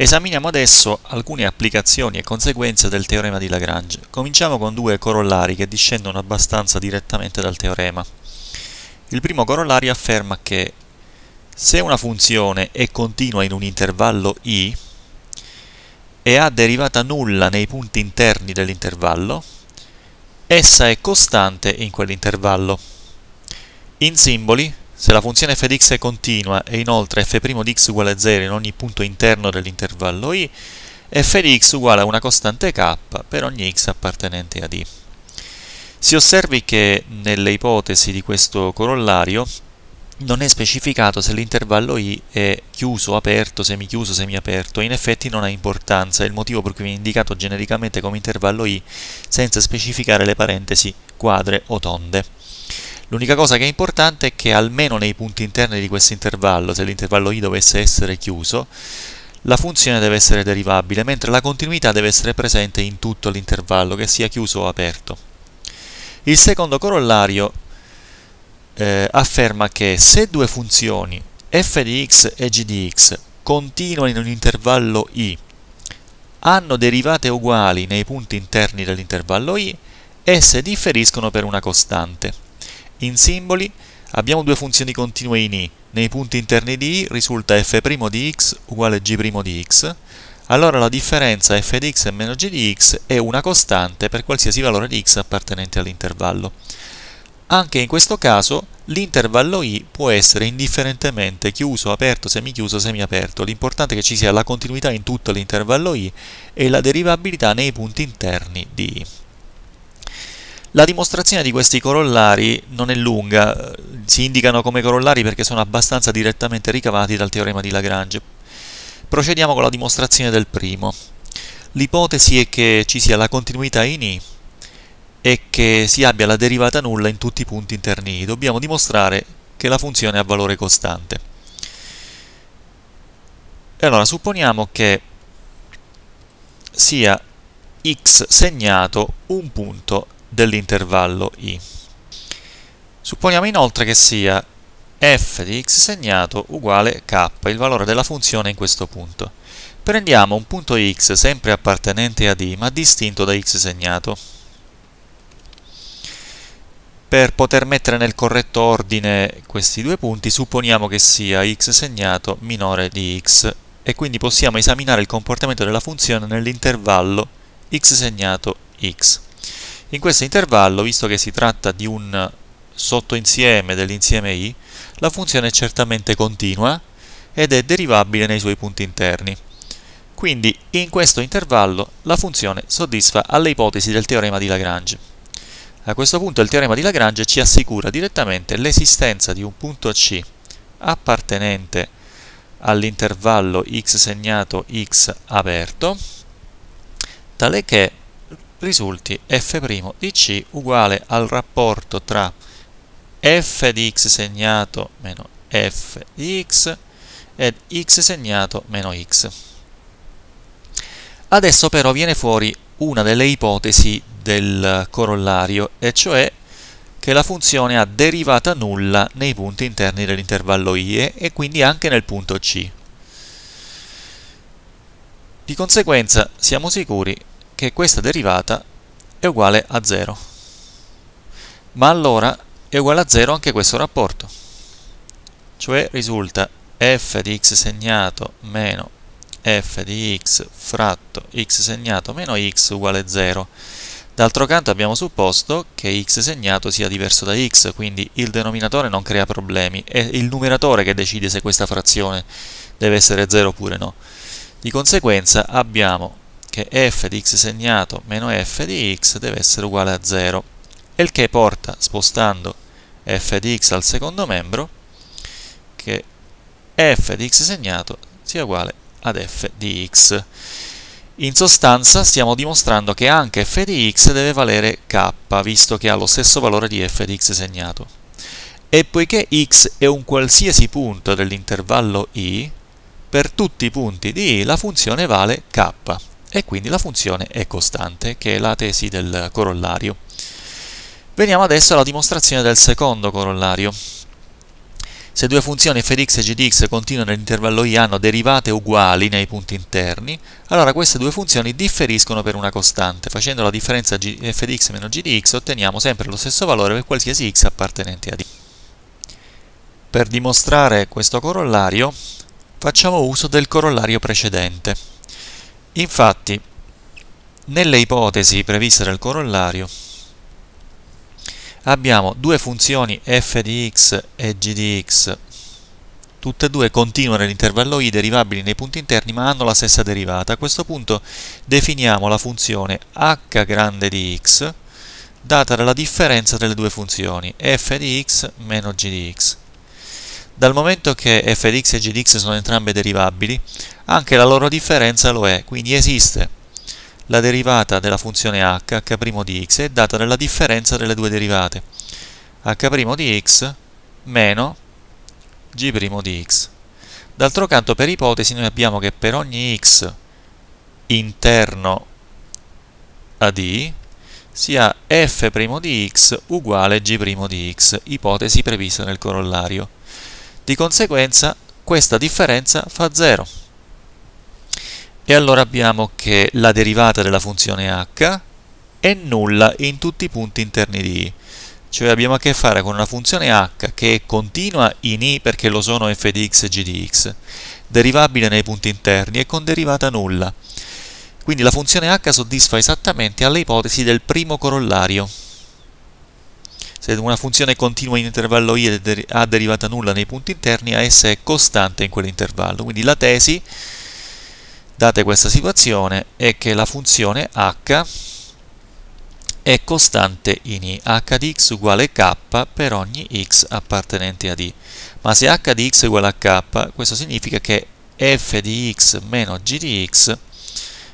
Esaminiamo adesso alcune applicazioni e conseguenze del teorema di Lagrange. Cominciamo con due corollari che discendono abbastanza direttamente dal teorema. Il primo corollario afferma che se una funzione è continua in un intervallo i e ha derivata nulla nei punti interni dell'intervallo, essa è costante in quell'intervallo. In simboli se la funzione f di x è continua e inoltre f' di x uguale a 0 in ogni punto interno dell'intervallo i, f di x uguale a una costante k per ogni x appartenente a d. Si osservi che nelle ipotesi di questo corollario non è specificato se l'intervallo i è chiuso, aperto, semichiuso, semiaperto, in effetti non ha importanza, è il motivo per cui viene indicato genericamente come intervallo i senza specificare le parentesi quadre o tonde. L'unica cosa che è importante è che almeno nei punti interni di questo intervallo, se l'intervallo i dovesse essere chiuso, la funzione deve essere derivabile, mentre la continuità deve essere presente in tutto l'intervallo, che sia chiuso o aperto. Il secondo corollario eh, afferma che se due funzioni f di x e g di x continuano in un intervallo i, hanno derivate uguali nei punti interni dell'intervallo i, esse differiscono per una costante. In simboli abbiamo due funzioni continue in I. Nei punti interni di I risulta f' di x uguale g' di x. Allora la differenza f di x e meno g di x è una costante per qualsiasi valore di x appartenente all'intervallo. Anche in questo caso l'intervallo i può essere indifferentemente chiuso, aperto, semichiuso, semiaperto. L'importante è che ci sia la continuità in tutto l'intervallo i e la derivabilità nei punti interni di i. La dimostrazione di questi corollari non è lunga, si indicano come corollari perché sono abbastanza direttamente ricavati dal teorema di Lagrange. Procediamo con la dimostrazione del primo. L'ipotesi è che ci sia la continuità in I e che si abbia la derivata nulla in tutti i punti interni I. Dobbiamo dimostrare che la funzione ha valore costante. E allora supponiamo che sia x segnato un punto dell'intervallo i. Supponiamo inoltre che sia f di x segnato uguale k, il valore della funzione in questo punto. Prendiamo un punto x sempre appartenente ad i ma distinto da x segnato. Per poter mettere nel corretto ordine questi due punti supponiamo che sia x segnato minore di x e quindi possiamo esaminare il comportamento della funzione nell'intervallo x segnato x. In questo intervallo, visto che si tratta di un sottoinsieme dell'insieme i, la funzione è certamente continua ed è derivabile nei suoi punti interni. Quindi in questo intervallo la funzione soddisfa alle ipotesi del teorema di Lagrange. A questo punto il teorema di Lagrange ci assicura direttamente l'esistenza di un punto C appartenente all'intervallo x segnato x aperto, tale che risulti f' di c uguale al rapporto tra f di x segnato meno f di x ed x segnato meno x. Adesso però viene fuori una delle ipotesi del corollario, e cioè che la funzione ha derivata nulla nei punti interni dell'intervallo IE e quindi anche nel punto C. Di conseguenza siamo sicuri che questa derivata è uguale a 0. Ma allora è uguale a 0 anche questo rapporto. Cioè risulta f di x segnato meno f di x fratto x segnato meno x uguale 0. D'altro canto abbiamo supposto che x segnato sia diverso da x, quindi il denominatore non crea problemi, è il numeratore che decide se questa frazione deve essere 0 oppure no. Di conseguenza abbiamo che f di x segnato meno f di x deve essere uguale a 0, il che porta, spostando f di x al secondo membro, che f di x segnato sia uguale ad f di x. In sostanza stiamo dimostrando che anche f di x deve valere k, visto che ha lo stesso valore di f di x segnato. E poiché x è un qualsiasi punto dell'intervallo i, per tutti i punti di i la funzione vale k e quindi la funzione è costante, che è la tesi del corollario. Veniamo adesso alla dimostrazione del secondo corollario. Se due funzioni f di x e g di x continuano nell'intervallo i hanno derivate uguali nei punti interni, allora queste due funzioni differiscono per una costante. Facendo la differenza f di x meno g di x otteniamo sempre lo stesso valore per qualsiasi x appartenente a d. Per dimostrare questo corollario facciamo uso del corollario precedente. Infatti, nelle ipotesi previste dal corollario, abbiamo due funzioni f di x e g di x, tutte e due continue nell'intervallo i derivabili nei punti interni ma hanno la stessa derivata. A questo punto definiamo la funzione h grande di x data dalla differenza delle due funzioni f di x meno g di x. Dal momento che fdx e gdx sono entrambe derivabili, anche la loro differenza lo è, quindi esiste la derivata della funzione h, h' di x, è data dalla differenza delle due derivate, h' di x meno g' di x. D'altro canto, per ipotesi, noi abbiamo che per ogni x interno a d sia f' di x uguale g' di x, ipotesi prevista nel corollario. Di conseguenza questa differenza fa 0. E allora abbiamo che la derivata della funzione h è nulla in tutti i punti interni di i. Cioè abbiamo a che fare con una funzione h che è continua in i perché lo sono f di x e g di x, derivabile nei punti interni e con derivata nulla. Quindi la funzione h soddisfa esattamente alle ipotesi del primo corollario. Se una funzione continua in intervallo i ha derivata nulla nei punti interni, a essa è costante in quell'intervallo. Quindi la tesi, date questa situazione, è che la funzione h è costante in i, h di x uguale k per ogni x appartenente a i. Ma se h di x è uguale a k, questo significa che f di x meno g di x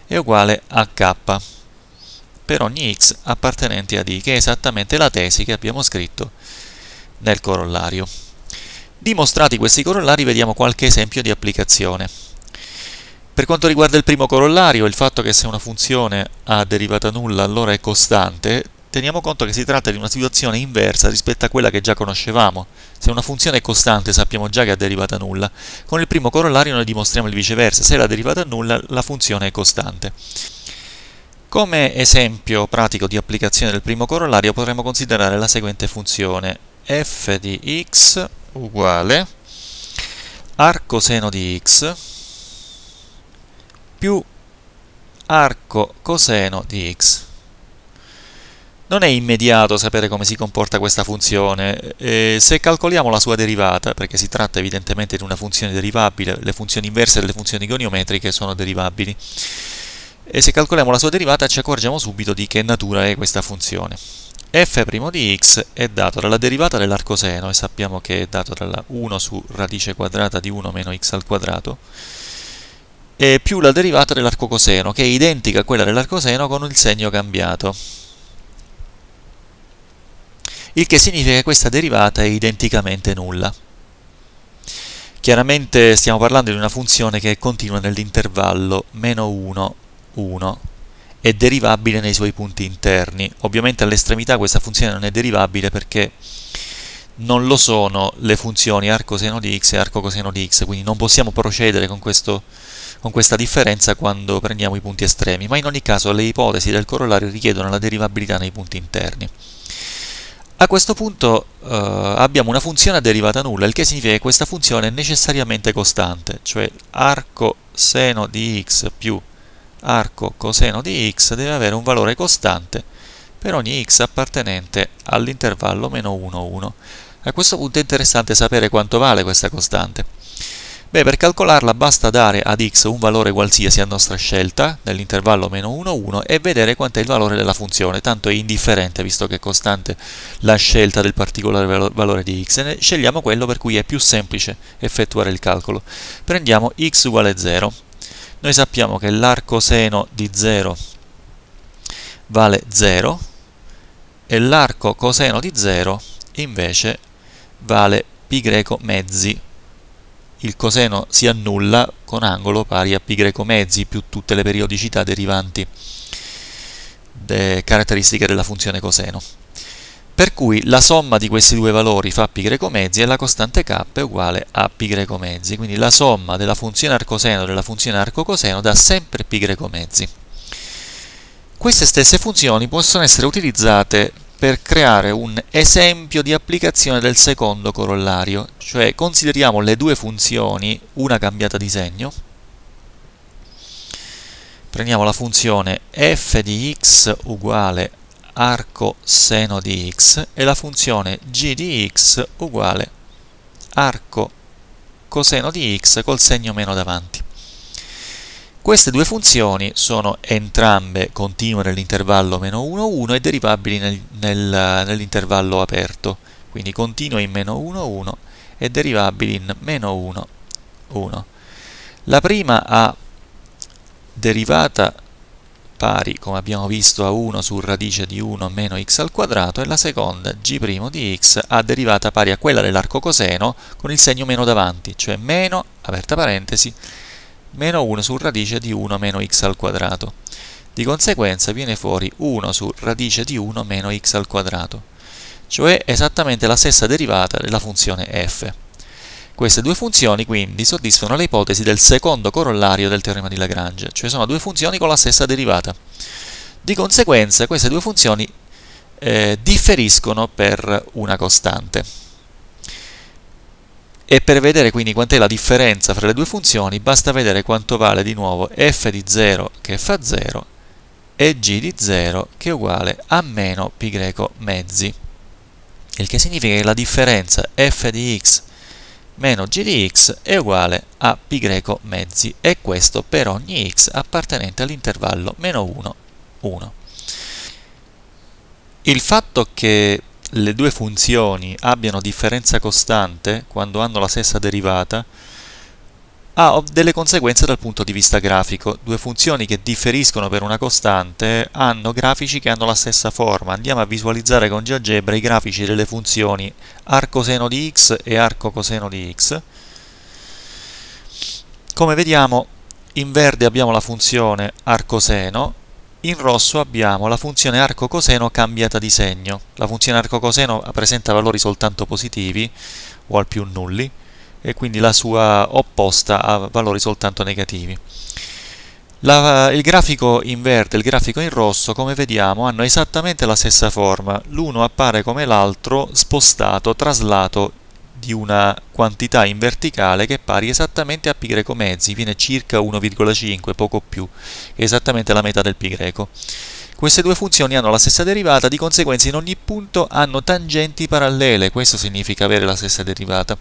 è uguale a k per ogni x appartenente ad i, che è esattamente la tesi che abbiamo scritto nel corollario. Dimostrati questi corollari vediamo qualche esempio di applicazione. Per quanto riguarda il primo corollario, il fatto che se una funzione ha derivata nulla allora è costante, teniamo conto che si tratta di una situazione inversa rispetto a quella che già conoscevamo. Se una funzione è costante sappiamo già che ha derivata nulla. Con il primo corollario noi dimostriamo il viceversa, se la derivata è nulla la funzione è costante. Come esempio pratico di applicazione del primo corollario potremmo considerare la seguente funzione f di x uguale arco seno di x più arco coseno di x. Non è immediato sapere come si comporta questa funzione, eh, se calcoliamo la sua derivata, perché si tratta evidentemente di una funzione derivabile, le funzioni inverse delle funzioni goniometriche sono derivabili, e se calcoliamo la sua derivata ci accorgiamo subito di che natura è questa funzione. f' di x è dato dalla derivata dell'arcoseno e sappiamo che è dato dalla 1 su radice quadrata di 1 meno x al quadrato e più la derivata dell'arcocoseno che è identica a quella dell'arcoseno con il segno cambiato il che significa che questa derivata è identicamente nulla chiaramente stiamo parlando di una funzione che è continua nell'intervallo meno 1 1 è derivabile nei suoi punti interni. Ovviamente all'estremità questa funzione non è derivabile perché non lo sono le funzioni arco seno di x e arco coseno di x, quindi non possiamo procedere con, questo, con questa differenza quando prendiamo i punti estremi, ma in ogni caso le ipotesi del corollario richiedono la derivabilità nei punti interni. A questo punto eh, abbiamo una funzione a derivata nulla, il che significa che questa funzione è necessariamente costante, cioè arco seno di x più arco coseno di x deve avere un valore costante per ogni x appartenente all'intervallo meno 1, 1. A questo punto è interessante sapere quanto vale questa costante. Beh, per calcolarla basta dare ad x un valore qualsiasi a nostra scelta, nell'intervallo meno 1, 1, e vedere è il valore della funzione, tanto è indifferente visto che è costante la scelta del particolare valore di x, e scegliamo quello per cui è più semplice effettuare il calcolo. Prendiamo x uguale 0, noi sappiamo che l'arco seno di 0 vale 0 e l'arco coseno di 0 invece vale pi greco mezzi. Il coseno si annulla con angolo pari a pi greco mezzi più tutte le periodicità derivanti de caratteristiche della funzione coseno per cui la somma di questi due valori fa π mezzi e la costante k è uguale a π mezzi, quindi la somma della funzione arcoseno e della funzione arcocoseno dà sempre π mezzi. Queste stesse funzioni possono essere utilizzate per creare un esempio di applicazione del secondo corollario, cioè consideriamo le due funzioni, una cambiata di segno, prendiamo la funzione f di x uguale a arco seno di x e la funzione g di x uguale arco coseno di x col segno meno davanti. Queste due funzioni sono entrambe continue nell'intervallo meno 1, 1 e derivabili nel, nel, nell'intervallo aperto, quindi continue in meno 1, 1 e derivabili in meno 1, 1. La prima ha derivata pari, come abbiamo visto, a 1 su radice di 1 meno x al quadrato e la seconda g' di x ha derivata pari a quella dell'arco coseno con il segno meno davanti, cioè meno, aperta parentesi, meno 1 su radice di 1 meno x al quadrato. Di conseguenza viene fuori 1 su radice di 1 meno x al quadrato, cioè esattamente la stessa derivata della funzione f. Queste due funzioni quindi soddisfano le ipotesi del secondo corollario del teorema di Lagrange, cioè sono due funzioni con la stessa derivata. Di conseguenza queste due funzioni eh, differiscono per una costante. E per vedere quindi quant'è la differenza fra le due funzioni basta vedere quanto vale di nuovo f di 0 che fa 0 e g di 0 che è uguale a meno pi greco mezzi. Il che significa che la differenza f di x meno g di x è uguale a pi greco mezzi e questo per ogni x appartenente all'intervallo meno 1, 1. Il fatto che le due funzioni abbiano differenza costante quando hanno la stessa derivata ha delle conseguenze dal punto di vista grafico. Due funzioni che differiscono per una costante hanno grafici che hanno la stessa forma. Andiamo a visualizzare con GeoGebra i grafici delle funzioni arcoseno di x e arco coseno di x. Come vediamo in verde abbiamo la funzione arcoseno, in rosso abbiamo la funzione arco coseno cambiata di segno. La funzione arco coseno presenta valori soltanto positivi o al più nulli, e quindi la sua opposta ha valori soltanto negativi. La, il grafico in verde e il grafico in rosso, come vediamo, hanno esattamente la stessa forma. L'uno appare come l'altro spostato, traslato di una quantità in verticale che è pari esattamente a π greco mezzi, viene circa 1,5, poco più, che è esattamente la metà del π greco. Queste due funzioni hanno la stessa derivata, di conseguenza in ogni punto hanno tangenti parallele, questo significa avere la stessa derivata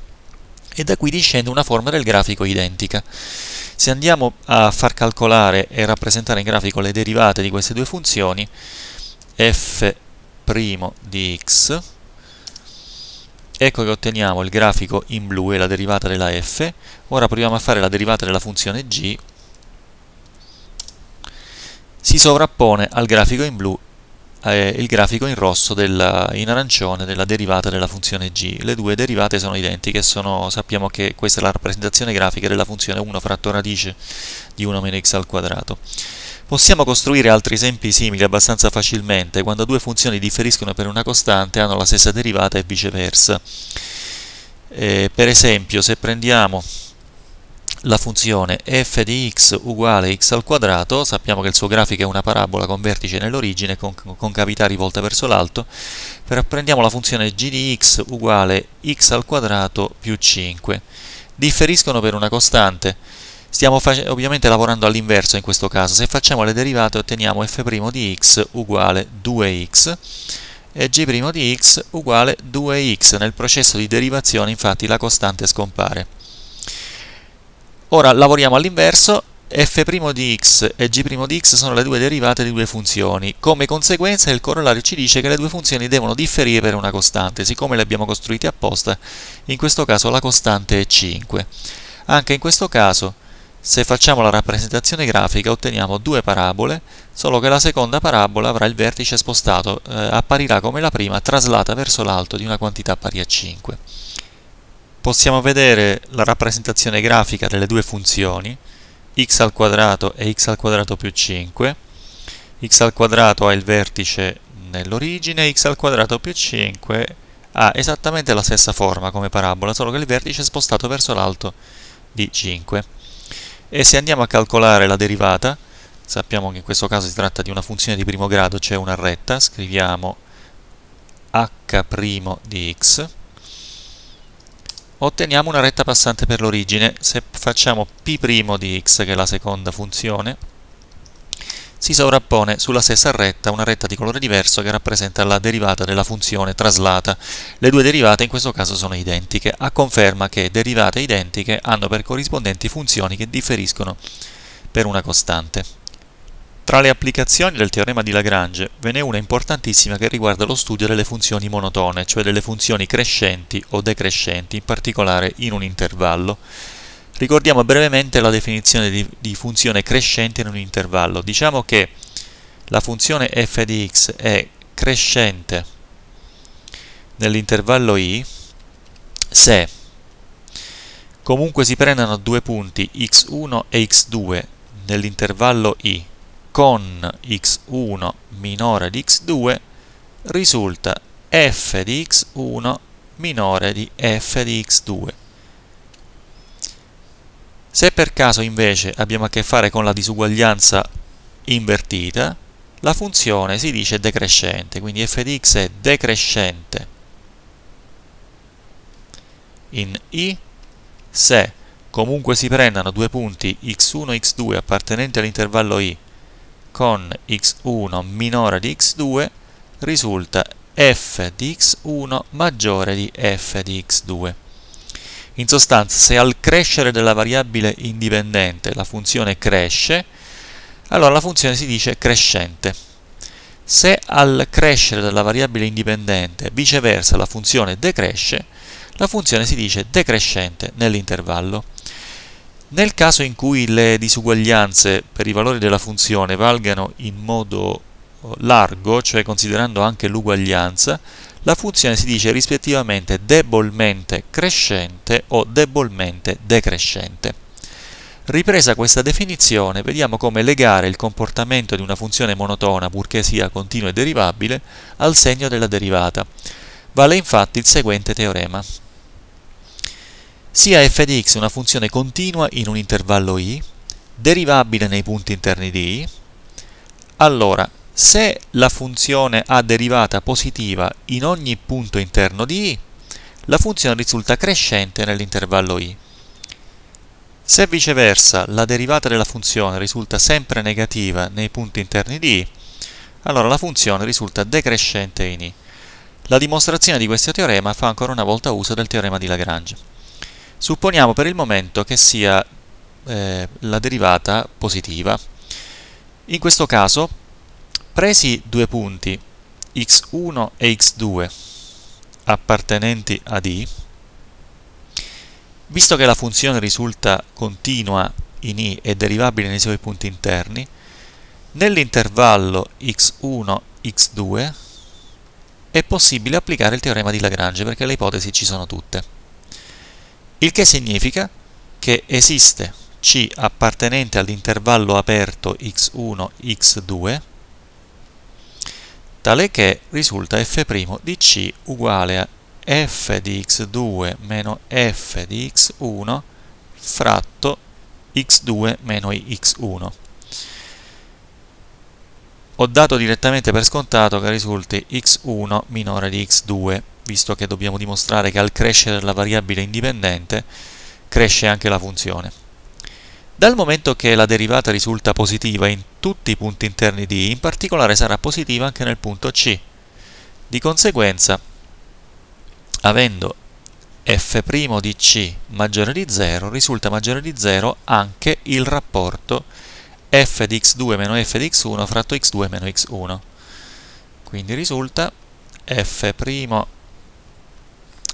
e da qui discende una forma del grafico identica. Se andiamo a far calcolare e rappresentare in grafico le derivate di queste due funzioni, f' di x, ecco che otteniamo il grafico in blu e la derivata della f, ora proviamo a fare la derivata della funzione g, si sovrappone al grafico in blu eh, il grafico in rosso della, in arancione della derivata della funzione g. Le due derivate sono identiche, sono, sappiamo che questa è la rappresentazione grafica della funzione 1 fratto radice di 1 meno x al quadrato. Possiamo costruire altri esempi simili abbastanza facilmente quando due funzioni differiscono per una costante hanno la stessa derivata e viceversa. Eh, per esempio, se prendiamo la funzione f di x uguale x al quadrato, sappiamo che il suo grafico è una parabola con vertice nell'origine, con cavità rivolta verso l'alto, prendiamo la funzione g di x uguale x al quadrato più 5. Differiscono per una costante, stiamo ovviamente lavorando all'inverso in questo caso, se facciamo le derivate otteniamo f' di x uguale 2x, e g' di x uguale 2x. Nel processo di derivazione infatti la costante scompare. Ora lavoriamo all'inverso, f' di x e g' di x sono le due derivate di due funzioni. Come conseguenza il corollario ci dice che le due funzioni devono differire per una costante, siccome le abbiamo costruite apposta, in questo caso la costante è 5. Anche in questo caso, se facciamo la rappresentazione grafica, otteniamo due parabole, solo che la seconda parabola avrà il vertice spostato, eh, apparirà come la prima, traslata verso l'alto di una quantità pari a 5 possiamo vedere la rappresentazione grafica delle due funzioni x al quadrato e x al quadrato più 5 x al quadrato ha il vertice nell'origine x al quadrato più 5 ha esattamente la stessa forma come parabola solo che il vertice è spostato verso l'alto di 5 e se andiamo a calcolare la derivata sappiamo che in questo caso si tratta di una funzione di primo grado cioè una retta scriviamo h' di x Otteniamo una retta passante per l'origine. Se facciamo π' di x, che è la seconda funzione, si sovrappone sulla stessa retta una retta di colore diverso che rappresenta la derivata della funzione traslata. Le due derivate in questo caso sono identiche, a conferma che derivate identiche hanno per corrispondenti funzioni che differiscono per una costante. Tra le applicazioni del teorema di Lagrange ve n'è una importantissima che riguarda lo studio delle funzioni monotone, cioè delle funzioni crescenti o decrescenti, in particolare in un intervallo. Ricordiamo brevemente la definizione di, di funzione crescente in un intervallo. Diciamo che la funzione f di x è crescente nell'intervallo i se comunque si prendono due punti x1 e x2 nell'intervallo i con x1 minore di x2 risulta f di x1 minore di f di x2. Se per caso invece abbiamo a che fare con la disuguaglianza invertita, la funzione si dice decrescente, quindi f di x è decrescente in i se comunque si prendano due punti x1 e x2 appartenenti all'intervallo i con x1 minore di x2 risulta f di x1 maggiore di f di x2. In sostanza, se al crescere della variabile indipendente la funzione cresce, allora la funzione si dice crescente. Se al crescere della variabile indipendente viceversa la funzione decresce, la funzione si dice decrescente nell'intervallo. Nel caso in cui le disuguaglianze per i valori della funzione valgano in modo oh, largo, cioè considerando anche l'uguaglianza, la funzione si dice rispettivamente debolmente crescente o debolmente decrescente. Ripresa questa definizione, vediamo come legare il comportamento di una funzione monotona, purché sia continua e derivabile, al segno della derivata. Vale infatti il seguente teorema sia f di x una funzione continua in un intervallo i, derivabile nei punti interni di i, allora se la funzione ha derivata positiva in ogni punto interno di i, la funzione risulta crescente nell'intervallo i. Se viceversa la derivata della funzione risulta sempre negativa nei punti interni di i, allora la funzione risulta decrescente in i. La dimostrazione di questo teorema fa ancora una volta uso del teorema di Lagrange. Supponiamo per il momento che sia eh, la derivata positiva. In questo caso, presi due punti x1 e x2 appartenenti ad i, visto che la funzione risulta continua in I e derivabile nei suoi punti interni, nell'intervallo x1, x2 è possibile applicare il teorema di Lagrange perché le ipotesi ci sono tutte il che significa che esiste C appartenente all'intervallo aperto x1, x2, tale che risulta f' di C uguale a f di x2 meno f di x1 fratto x2 meno x1. Ho dato direttamente per scontato che risulti x1 minore di x2 visto che dobbiamo dimostrare che al crescere la variabile indipendente cresce anche la funzione. Dal momento che la derivata risulta positiva in tutti i punti interni di I, in particolare sarà positiva anche nel punto C. Di conseguenza, avendo f' di c maggiore di 0 risulta maggiore di 0 anche il rapporto f di x2 meno f di x1 fratto x2 meno x1 quindi risulta f'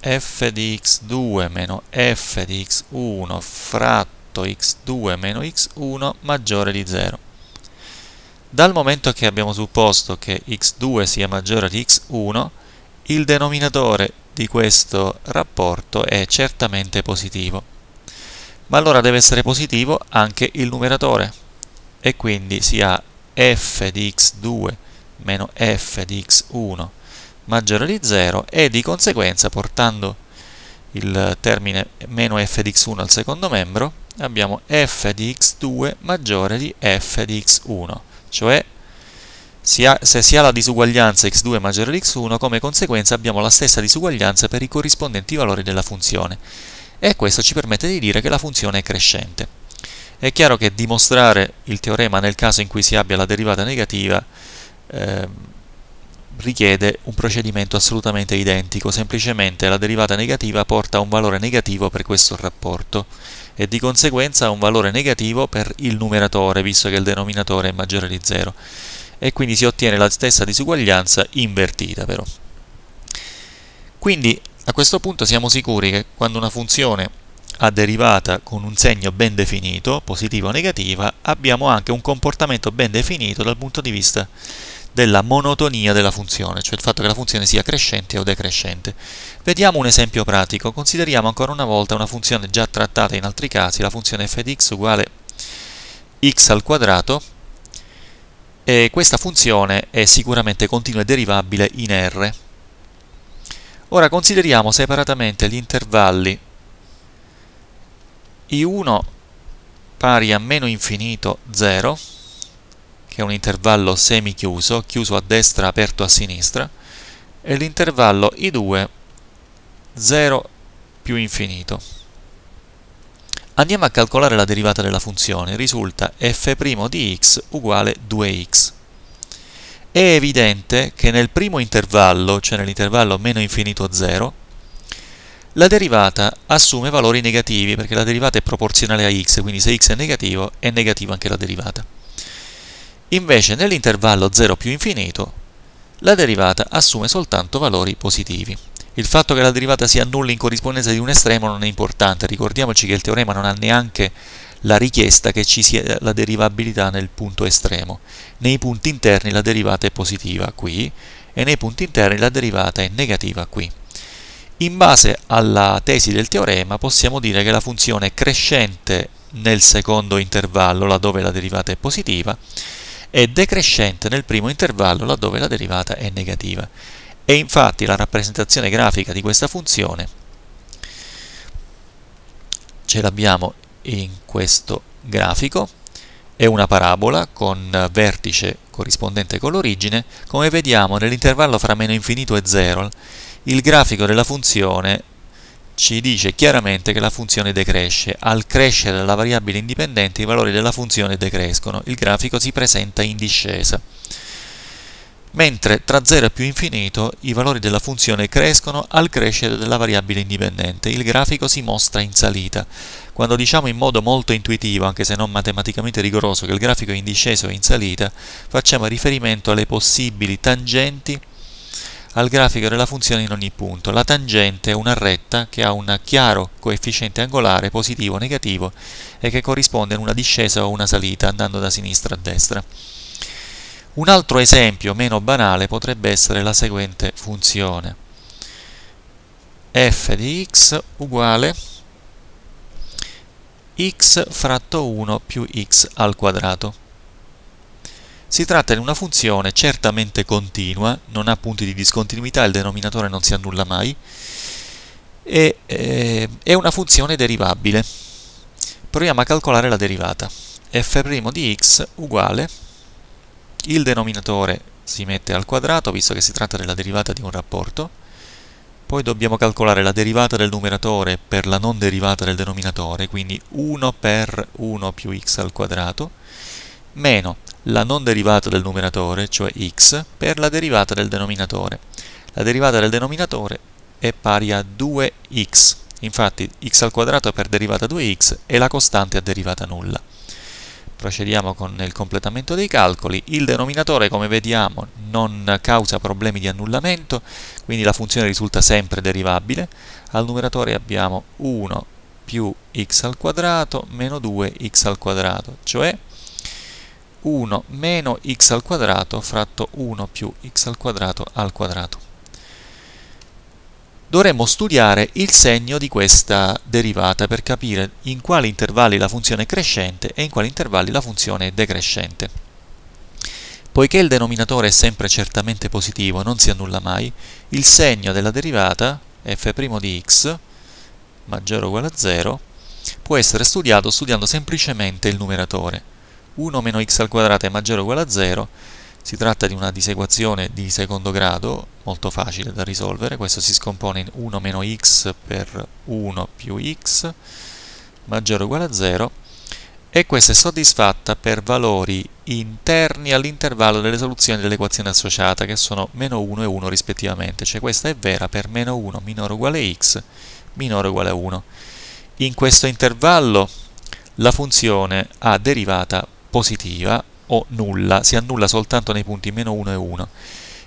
f di x2 meno f di x1 fratto x2 meno x1 maggiore di 0. Dal momento che abbiamo supposto che x2 sia maggiore di x1, il denominatore di questo rapporto è certamente positivo. Ma allora deve essere positivo anche il numeratore e quindi si ha f di x2 meno f di x1 maggiore di 0 e di conseguenza portando il termine meno f di x1 al secondo membro abbiamo f di x2 maggiore di f di x1 cioè se si ha la disuguaglianza x2 maggiore di x1 come conseguenza abbiamo la stessa disuguaglianza per i corrispondenti valori della funzione e questo ci permette di dire che la funzione è crescente è chiaro che dimostrare il teorema nel caso in cui si abbia la derivata negativa eh, richiede un procedimento assolutamente identico, semplicemente la derivata negativa porta a un valore negativo per questo rapporto e di conseguenza a un valore negativo per il numeratore, visto che il denominatore è maggiore di 0 e quindi si ottiene la stessa disuguaglianza invertita però. Quindi a questo punto siamo sicuri che quando una funzione ha derivata con un segno ben definito, positiva o negativa, abbiamo anche un comportamento ben definito dal punto di vista della monotonia della funzione, cioè il fatto che la funzione sia crescente o decrescente. Vediamo un esempio pratico, consideriamo ancora una volta una funzione già trattata in altri casi, la funzione f di x uguale x al quadrato, e questa funzione è sicuramente continua e derivabile in R. Ora consideriamo separatamente gli intervalli i1 pari a meno infinito 0 che è un intervallo semichiuso, chiuso a destra, aperto a sinistra, e l'intervallo I2, 0 più infinito. Andiamo a calcolare la derivata della funzione, risulta f' di x uguale 2x. È evidente che nel primo intervallo, cioè nell'intervallo meno infinito 0, la derivata assume valori negativi perché la derivata è proporzionale a x, quindi se x è negativo è negativa anche la derivata. Invece nell'intervallo 0 più infinito la derivata assume soltanto valori positivi. Il fatto che la derivata sia nulla in corrispondenza di un estremo non è importante, ricordiamoci che il teorema non ha neanche la richiesta che ci sia la derivabilità nel punto estremo. Nei punti interni la derivata è positiva qui e nei punti interni la derivata è negativa qui. In base alla tesi del teorema possiamo dire che la funzione è crescente nel secondo intervallo, laddove la derivata è positiva, è decrescente nel primo intervallo laddove la derivata è negativa. E infatti la rappresentazione grafica di questa funzione ce l'abbiamo in questo grafico, è una parabola con vertice corrispondente con l'origine, come vediamo nell'intervallo fra meno infinito e 0 il grafico della funzione ci dice chiaramente che la funzione decresce. Al crescere della variabile indipendente i valori della funzione decrescono, il grafico si presenta in discesa. Mentre tra 0 e più infinito i valori della funzione crescono al crescere della variabile indipendente, il grafico si mostra in salita. Quando diciamo in modo molto intuitivo, anche se non matematicamente rigoroso, che il grafico è in discesa o in salita, facciamo riferimento alle possibili tangenti al grafico della funzione in ogni punto. La tangente è una retta che ha un chiaro coefficiente angolare positivo o negativo e che corrisponde in una discesa o una salita andando da sinistra a destra. Un altro esempio meno banale potrebbe essere la seguente funzione f di x uguale x fratto 1 più x al quadrato. Si tratta di una funzione certamente continua, non ha punti di discontinuità, il denominatore non si annulla mai, e eh, è una funzione derivabile. Proviamo a calcolare la derivata. f' di x uguale, il denominatore si mette al quadrato, visto che si tratta della derivata di un rapporto, poi dobbiamo calcolare la derivata del numeratore per la non derivata del denominatore, quindi 1 per 1 più x al quadrato, meno la non derivata del numeratore, cioè x, per la derivata del denominatore. La derivata del denominatore è pari a 2x, infatti x al quadrato per derivata 2x è la costante a derivata nulla. Procediamo con il completamento dei calcoli. Il denominatore, come vediamo, non causa problemi di annullamento, quindi la funzione risulta sempre derivabile. Al numeratore abbiamo 1 più x al quadrato meno 2x al quadrato, cioè 1 meno x al quadrato fratto 1 più x al quadrato al quadrato. Dovremmo studiare il segno di questa derivata per capire in quali intervalli la funzione è crescente e in quali intervalli la funzione è decrescente. Poiché il denominatore è sempre certamente positivo, non si annulla mai, il segno della derivata f' di x maggiore o uguale a 0 può essere studiato studiando semplicemente il numeratore 1 meno x al quadrato è maggiore o uguale a 0, si tratta di una disequazione di secondo grado, molto facile da risolvere, questo si scompone in 1 meno x per 1 più x maggiore o uguale a 0 e questa è soddisfatta per valori interni all'intervallo delle soluzioni dell'equazione associata che sono meno 1 e 1 rispettivamente, cioè questa è vera per meno 1 minore o uguale a x minore o uguale a 1. In questo intervallo la funzione ha derivata positiva o nulla, si annulla soltanto nei punti meno 1 e 1,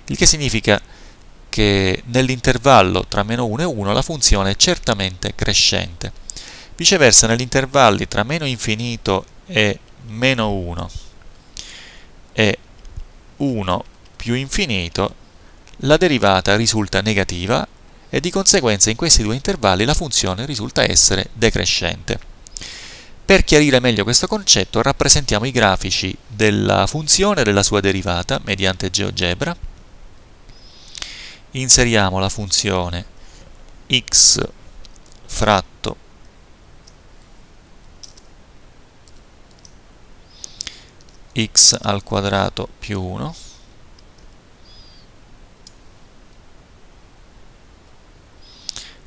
il che significa che nell'intervallo tra meno 1 e 1 la funzione è certamente crescente. Viceversa, negli intervalli tra meno infinito e meno 1 e 1 più infinito, la derivata risulta negativa e di conseguenza in questi due intervalli la funzione risulta essere decrescente. Per chiarire meglio questo concetto rappresentiamo i grafici della funzione e della sua derivata mediante GeoGebra. Inseriamo la funzione x fratto x al quadrato più 1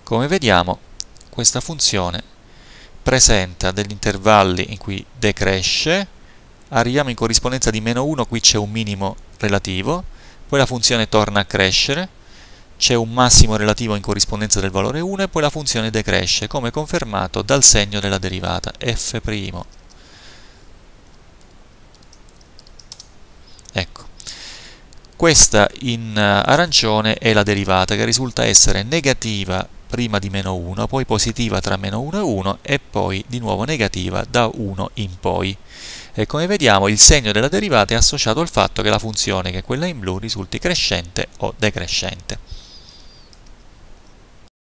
come vediamo questa funzione presenta degli intervalli in cui decresce, arriviamo in corrispondenza di meno 1, qui c'è un minimo relativo, poi la funzione torna a crescere, c'è un massimo relativo in corrispondenza del valore 1 e poi la funzione decresce, come confermato dal segno della derivata f'. Ecco, questa in eh, arancione è la derivata che risulta essere negativa prima di meno 1, poi positiva tra meno 1 e 1 e poi di nuovo negativa da 1 in poi. E come vediamo il segno della derivata è associato al fatto che la funzione, che è quella in blu, risulti crescente o decrescente.